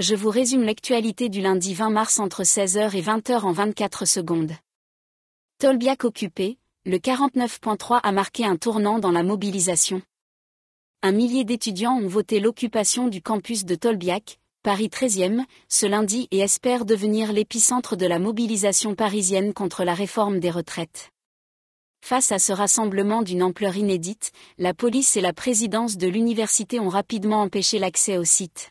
je vous résume l'actualité du lundi 20 mars entre 16h et 20h en 24 secondes. Tolbiac occupé, le 49.3 a marqué un tournant dans la mobilisation. Un millier d'étudiants ont voté l'occupation du campus de Tolbiac, Paris 13e, ce lundi et espèrent devenir l'épicentre de la mobilisation parisienne contre la réforme des retraites. Face à ce rassemblement d'une ampleur inédite, la police et la présidence de l'université ont rapidement empêché l'accès au site.